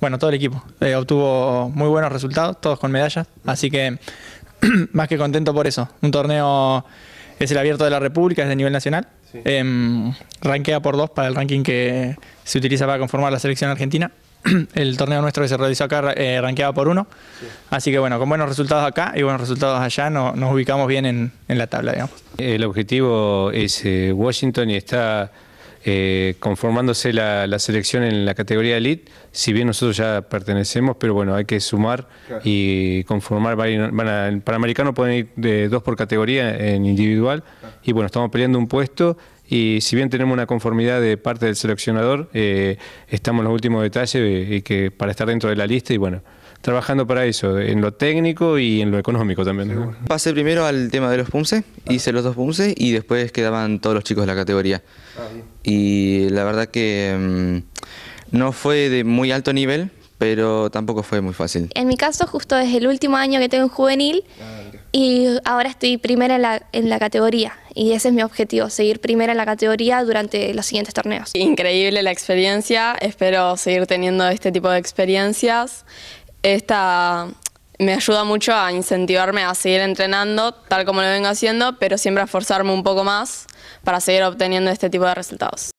bueno, todo el equipo eh, obtuvo muy buenos resultados, todos con medallas, así que más que contento por eso. Un torneo es el abierto de la República, es de nivel nacional, em, ranquea por dos para el ranking que se utiliza para conformar la selección argentina. el torneo nuestro que se realizó acá eh, por uno, así que bueno, con buenos resultados acá y buenos resultados allá nos ubicamos bien en, en, la tabla, digamos. El objetivo es eh, Washington y está eh, conformándose la, selección en la categoría elite, si bien nosotros ya pertenecemos, pero bueno, hay que sumar y conformar, van a, para pueden ir de dos por categoría en individual, y bueno, estamos peleando un puesto y si bien tenemos una conformidad de parte del seleccionador, eh, estamos en los últimos detalles eh, y que para estar dentro de la lista y bueno trabajando para eso, en lo técnico y en lo económico también. Pasé primero al tema de los punces, hice los dos punces y después quedaban todos los chicos de la categoría. Ah, y la verdad que mm, no fue de muy alto nivel, pero tampoco fue muy fácil. En mi caso, justo es el último año que tengo en juvenil ah, y ahora estoy primera en la, en la categoría y ese es mi objetivo, seguir primera en la categoría durante los siguientes torneos. Increíble la experiencia, espero seguir teniendo este tipo de experiencias esta me ayuda mucho a incentivarme a seguir entrenando tal como lo vengo haciendo, pero siempre a forzarme un poco más para seguir obteniendo este tipo de resultados.